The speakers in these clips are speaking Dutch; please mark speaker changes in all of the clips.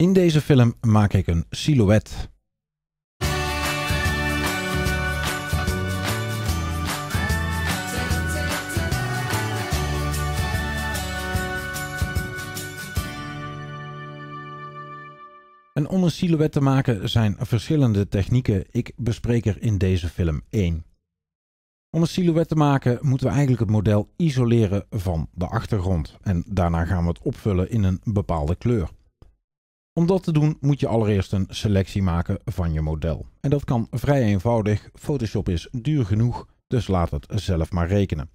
Speaker 1: In deze film maak ik een silhouet. En om een silhouet te maken zijn verschillende technieken. Ik bespreek er in deze film één. Om een silhouet te maken moeten we eigenlijk het model isoleren van de achtergrond. En daarna gaan we het opvullen in een bepaalde kleur. Om dat te doen moet je allereerst een selectie maken van je model. En dat kan vrij eenvoudig, Photoshop is duur genoeg, dus laat het zelf maar rekenen.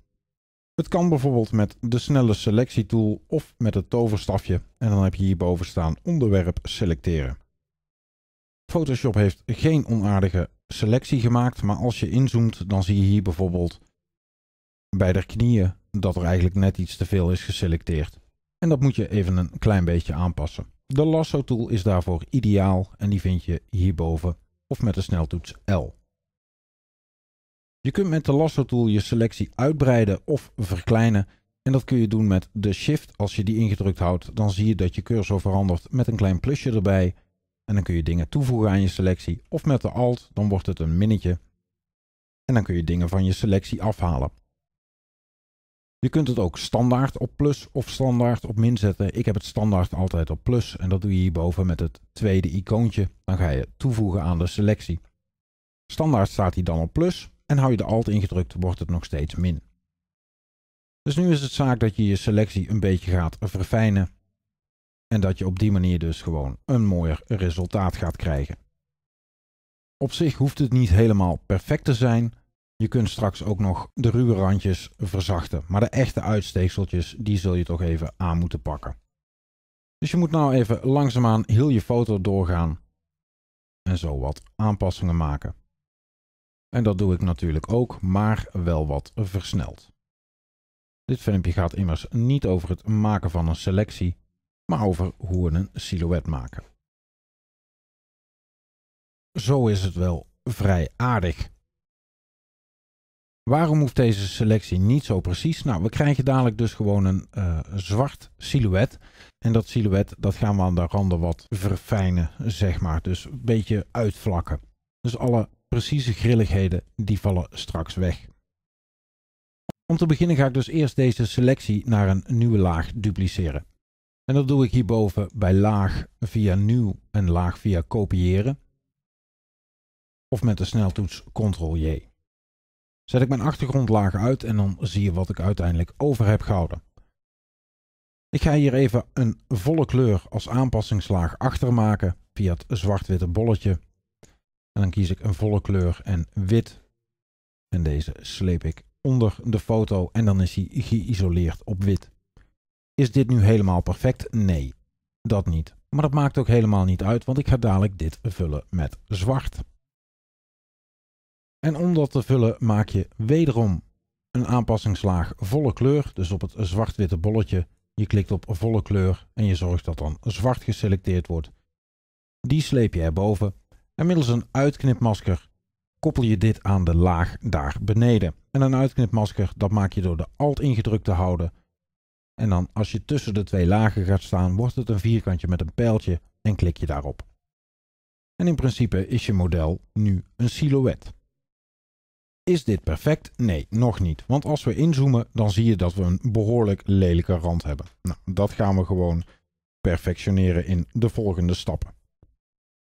Speaker 1: Het kan bijvoorbeeld met de snelle selectietool of met het toverstafje en dan heb je hierboven staan onderwerp selecteren. Photoshop heeft geen onaardige selectie gemaakt, maar als je inzoomt dan zie je hier bijvoorbeeld bij de knieën dat er eigenlijk net iets te veel is geselecteerd. En dat moet je even een klein beetje aanpassen. De lasso tool is daarvoor ideaal en die vind je hierboven of met de sneltoets L. Je kunt met de lasso tool je selectie uitbreiden of verkleinen en dat kun je doen met de shift. Als je die ingedrukt houdt dan zie je dat je cursor verandert met een klein plusje erbij en dan kun je dingen toevoegen aan je selectie of met de alt dan wordt het een minnetje en dan kun je dingen van je selectie afhalen. Je kunt het ook standaard op plus of standaard op min zetten. Ik heb het standaard altijd op plus en dat doe je hierboven met het tweede icoontje. Dan ga je toevoegen aan de selectie. Standaard staat hij dan op plus en hou je de alt ingedrukt wordt het nog steeds min. Dus nu is het zaak dat je je selectie een beetje gaat verfijnen en dat je op die manier dus gewoon een mooier resultaat gaat krijgen. Op zich hoeft het niet helemaal perfect te zijn, je kunt straks ook nog de ruwe randjes verzachten, maar de echte uitsteekseltjes die zul je toch even aan moeten pakken. Dus je moet nou even langzaamaan heel je foto doorgaan en zo wat aanpassingen maken. En dat doe ik natuurlijk ook, maar wel wat versneld. Dit filmpje gaat immers niet over het maken van een selectie, maar over hoe we een silhouet maken. Zo is het wel vrij aardig. Waarom hoeft deze selectie niet zo precies? Nou, we krijgen dadelijk dus gewoon een eh, zwart silhouet. En dat silhouet, dat gaan we aan de randen wat verfijnen, zeg maar. Dus een beetje uitvlakken. Dus alle precieze grilligheden, die vallen straks weg. Om te beginnen ga ik dus eerst deze selectie naar een nieuwe laag dupliceren. En dat doe ik hierboven bij laag via nieuw en laag via kopiëren. Of met de sneltoets Ctrl-J. Zet ik mijn achtergrond uit en dan zie je wat ik uiteindelijk over heb gehouden. Ik ga hier even een volle kleur als aanpassingslaag achter maken via het zwart-witte bolletje. En dan kies ik een volle kleur en wit. En deze sleep ik onder de foto en dan is hij geïsoleerd op wit. Is dit nu helemaal perfect? Nee, dat niet. Maar dat maakt ook helemaal niet uit, want ik ga dadelijk dit vullen met zwart. En om dat te vullen maak je wederom een aanpassingslaag volle kleur, dus op het zwart-witte bolletje. Je klikt op volle kleur en je zorgt dat dan zwart geselecteerd wordt. Die sleep je erboven en middels een uitknipmasker koppel je dit aan de laag daar beneden. En een uitknipmasker, dat maak je door de alt ingedrukt te houden. En dan als je tussen de twee lagen gaat staan, wordt het een vierkantje met een pijltje en klik je daarop. En in principe is je model nu een silhouet. Is dit perfect? Nee, nog niet. Want als we inzoomen, dan zie je dat we een behoorlijk lelijke rand hebben. Nou, dat gaan we gewoon perfectioneren in de volgende stappen.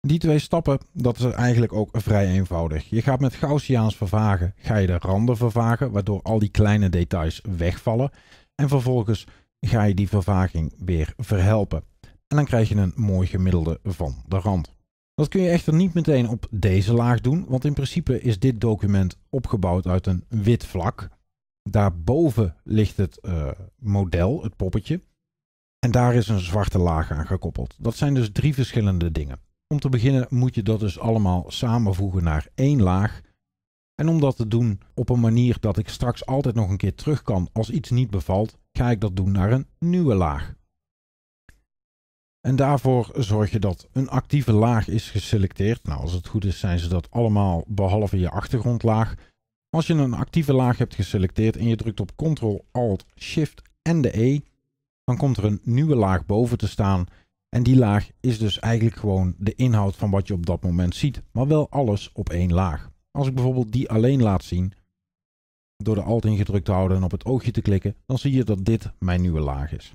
Speaker 1: Die twee stappen, dat is eigenlijk ook vrij eenvoudig. Je gaat met Gaussiaans vervagen, ga je de randen vervagen, waardoor al die kleine details wegvallen. En vervolgens ga je die vervaging weer verhelpen. En dan krijg je een mooi gemiddelde van de rand. Dat kun je echter niet meteen op deze laag doen, want in principe is dit document opgebouwd uit een wit vlak. Daarboven ligt het eh, model, het poppetje. En daar is een zwarte laag aan gekoppeld. Dat zijn dus drie verschillende dingen. Om te beginnen moet je dat dus allemaal samenvoegen naar één laag. En om dat te doen op een manier dat ik straks altijd nog een keer terug kan als iets niet bevalt, ga ik dat doen naar een nieuwe laag. En daarvoor zorg je dat een actieve laag is geselecteerd. Nou, als het goed is, zijn ze dat allemaal behalve je achtergrondlaag. Als je een actieve laag hebt geselecteerd en je drukt op Ctrl, Alt, Shift en de E, dan komt er een nieuwe laag boven te staan. En die laag is dus eigenlijk gewoon de inhoud van wat je op dat moment ziet, maar wel alles op één laag. Als ik bijvoorbeeld die alleen laat zien, door de Alt ingedrukt te houden en op het oogje te klikken, dan zie je dat dit mijn nieuwe laag is.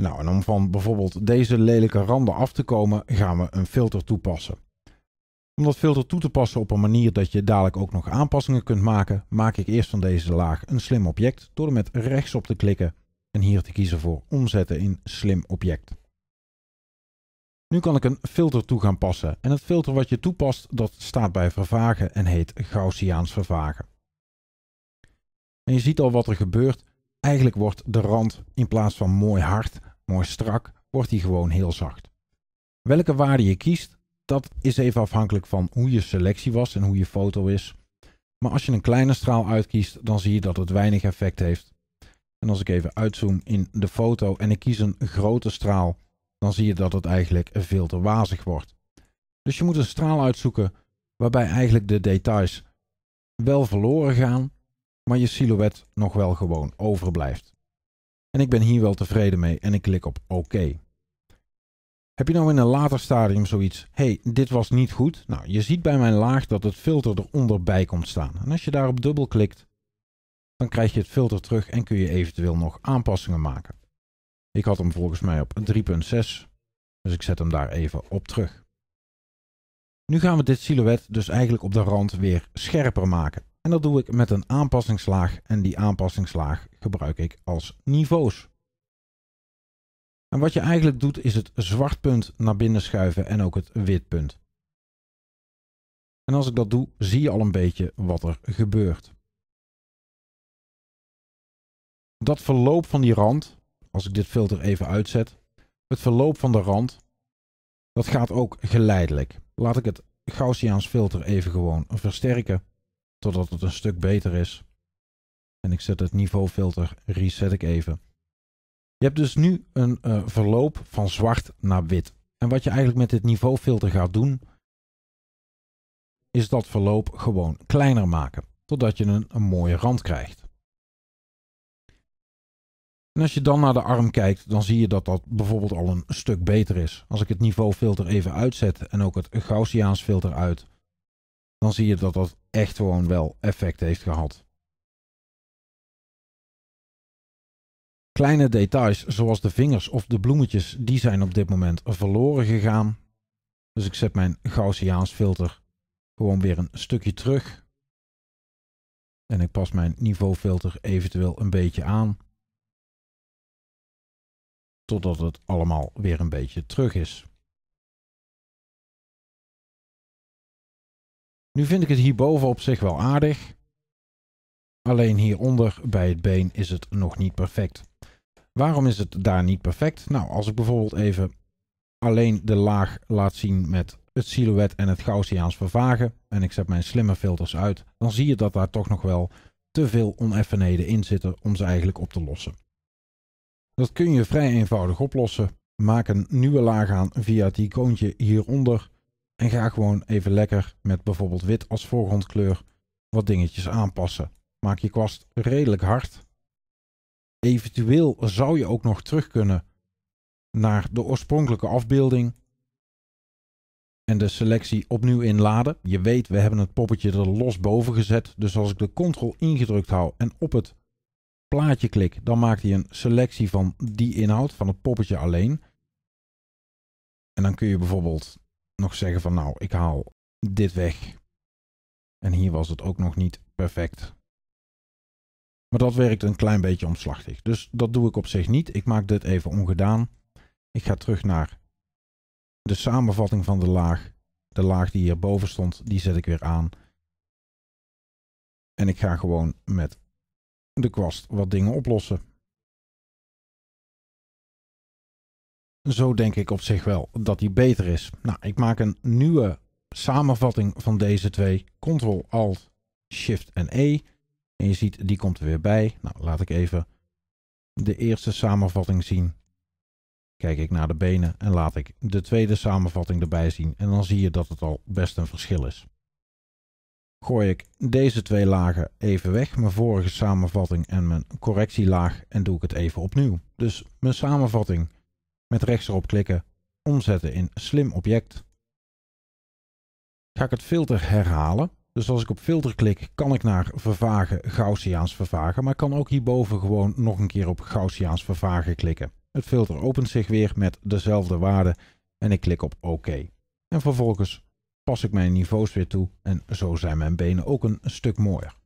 Speaker 1: Nou, om van bijvoorbeeld deze lelijke randen af te komen, gaan we een filter toepassen. Om dat filter toe te passen op een manier dat je dadelijk ook nog aanpassingen kunt maken, maak ik eerst van deze laag een slim object door er met rechts op te klikken en hier te kiezen voor omzetten in slim object. Nu kan ik een filter toe gaan passen en het filter wat je toepast dat staat bij vervagen en heet Gaussiaans vervagen. En je ziet al wat er gebeurt. Eigenlijk wordt de rand in plaats van mooi hard mooi strak, wordt die gewoon heel zacht. Welke waarde je kiest, dat is even afhankelijk van hoe je selectie was en hoe je foto is. Maar als je een kleine straal uitkiest, dan zie je dat het weinig effect heeft. En als ik even uitzoom in de foto en ik kies een grote straal, dan zie je dat het eigenlijk veel te wazig wordt. Dus je moet een straal uitzoeken waarbij eigenlijk de details wel verloren gaan, maar je silhouet nog wel gewoon overblijft. En ik ben hier wel tevreden mee en ik klik op OK. Heb je nou in een later stadium zoiets, hey, dit was niet goed? Nou, je ziet bij mijn laag dat het filter eronder bij komt staan. En als je daarop dubbel klikt, dan krijg je het filter terug en kun je eventueel nog aanpassingen maken. Ik had hem volgens mij op 3.6, dus ik zet hem daar even op terug. Nu gaan we dit silhouet dus eigenlijk op de rand weer scherper maken. En dat doe ik met een aanpassingslaag en die aanpassingslaag gebruik ik als niveaus. En wat je eigenlijk doet is het zwart punt naar binnen schuiven en ook het wit punt. En als ik dat doe, zie je al een beetje wat er gebeurt. Dat verloop van die rand, als ik dit filter even uitzet, het verloop van de rand, dat gaat ook geleidelijk. Laat ik het Gaussiaans filter even gewoon versterken totdat het een stuk beter is. En ik zet het niveaufilter, reset ik even. Je hebt dus nu een eh, verloop van zwart naar wit. En wat je eigenlijk met dit niveaufilter gaat doen, is dat verloop gewoon kleiner maken, totdat je een, een mooie rand krijgt. En als je dan naar de arm kijkt, dan zie je dat dat bijvoorbeeld al een stuk beter is. Als ik het niveaufilter even uitzet en ook het Gaussiaans filter uit, dan zie je dat dat echt gewoon wel effect heeft gehad. Kleine details zoals de vingers of de bloemetjes, die zijn op dit moment verloren gegaan. Dus ik zet mijn Gaussiaans filter gewoon weer een stukje terug. En ik pas mijn niveaufilter eventueel een beetje aan. Totdat het allemaal weer een beetje terug is. Nu vind ik het hierboven op zich wel aardig. Alleen hieronder bij het been is het nog niet perfect. Waarom is het daar niet perfect? Nou, als ik bijvoorbeeld even alleen de laag laat zien met het silhouet en het Gaussiaans vervagen en ik zet mijn slimme filters uit, dan zie je dat daar toch nog wel te veel oneffenheden in zitten om ze eigenlijk op te lossen. Dat kun je vrij eenvoudig oplossen. Maak een nieuwe laag aan via het icoontje hieronder en ga gewoon even lekker met bijvoorbeeld wit als voorgrondkleur wat dingetjes aanpassen. Maak je kwast redelijk hard. Eventueel zou je ook nog terug kunnen naar de oorspronkelijke afbeelding. En de selectie opnieuw inladen. Je weet, we hebben het poppetje er los boven gezet. Dus als ik de ctrl ingedrukt hou en op het plaatje klik, dan maakt hij een selectie van die inhoud, van het poppetje alleen. En dan kun je bijvoorbeeld nog zeggen van nou, ik haal dit weg. En hier was het ook nog niet perfect. Maar dat werkt een klein beetje omslachtig. Dus dat doe ik op zich niet. Ik maak dit even ongedaan. Ik ga terug naar de samenvatting van de laag. De laag die hierboven stond, die zet ik weer aan. En ik ga gewoon met de kwast wat dingen oplossen. Zo denk ik op zich wel dat die beter is. Nou, ik maak een nieuwe samenvatting van deze twee. Ctrl, Alt, Shift en E. En je ziet, die komt er weer bij. Nou, laat ik even de eerste samenvatting zien. Kijk ik naar de benen en laat ik de tweede samenvatting erbij zien. En dan zie je dat het al best een verschil is. Gooi ik deze twee lagen even weg, mijn vorige samenvatting en mijn correctielaag, en doe ik het even opnieuw. Dus mijn samenvatting met rechts erop klikken, omzetten in slim object. Ga ik het filter herhalen. Dus als ik op filter klik, kan ik naar vervagen, Gaussiaans vervagen, maar ik kan ook hierboven gewoon nog een keer op Gaussiaans vervagen klikken. Het filter opent zich weer met dezelfde waarde en ik klik op OK. En vervolgens pas ik mijn niveaus weer toe en zo zijn mijn benen ook een stuk mooier.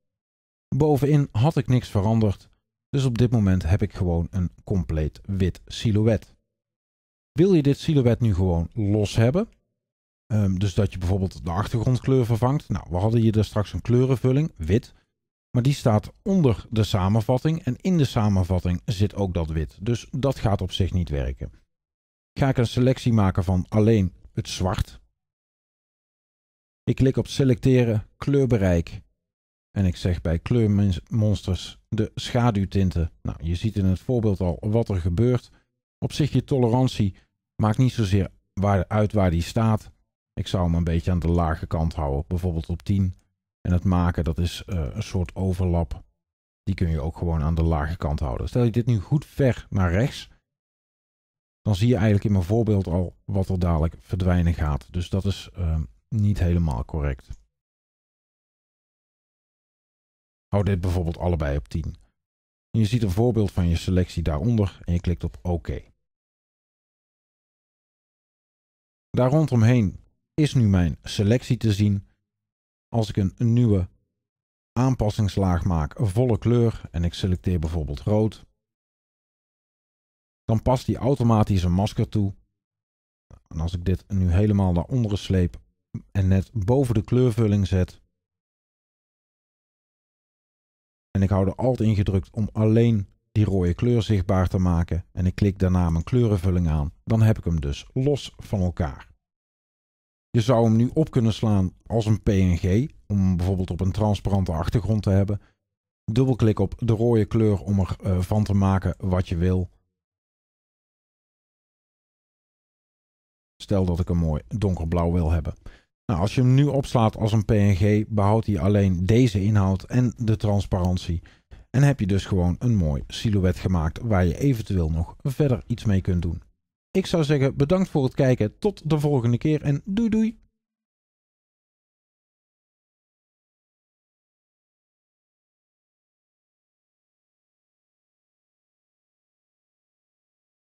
Speaker 1: Bovenin had ik niks veranderd, dus op dit moment heb ik gewoon een compleet wit silhouet. Wil je dit silhouet nu gewoon los hebben? Ehm, dus dat je bijvoorbeeld de achtergrondkleur vervangt. Nou, we hadden hier dus straks een kleurenvulling, wit. Maar die staat onder de samenvatting. En in de samenvatting zit ook dat wit. Dus dat gaat op zich niet werken. Ga ik een selectie maken van alleen het zwart. Ik klik op selecteren, kleurbereik. En ik zeg bij kleurmonsters de schaduwtinten. Nou, je ziet in het voorbeeld al wat er gebeurt. Op zich je tolerantie Maakt niet zozeer waar, uit waar die staat. Ik zou hem een beetje aan de lage kant houden. Bijvoorbeeld op 10. En het maken, dat is eh, een soort overlap. Die kun je ook gewoon aan de lage kant houden. Stel je dit nu goed ver naar rechts. Dan zie je eigenlijk in mijn voorbeeld al wat er dadelijk verdwijnen gaat. Dus dat is ehm, niet helemaal correct. Hou dit bijvoorbeeld allebei op 10. je ziet een voorbeeld van je selectie daaronder en je klikt op OK. Daar rondomheen is nu mijn selectie te zien. Als ik een nieuwe aanpassingslaag maak, volle kleur, en ik selecteer bijvoorbeeld rood, dan past die automatisch een masker toe. En als ik dit nu helemaal naar onderen sleep en net boven de kleurvulling zet, en ik hou er alt ingedrukt om alleen die rode kleur zichtbaar te maken en ik klik daarna mijn kleurenvulling aan, dan heb ik hem dus los van elkaar. Je zou hem nu op kunnen slaan als een PNG, om hem bijvoorbeeld op een transparante achtergrond te hebben. Dubbelklik op de rode kleur om ervan eh, van te maken wat je wil. Stel dat ik een mooi donkerblauw wil hebben. Nou, als je hem nu opslaat als een PNG, behoudt hij alleen deze inhoud en de transparantie. En heb je dus gewoon een mooi silhouet gemaakt waar je eventueel nog verder iets mee kunt doen. Ik zou zeggen bedankt voor het kijken, tot de volgende keer en doei doei!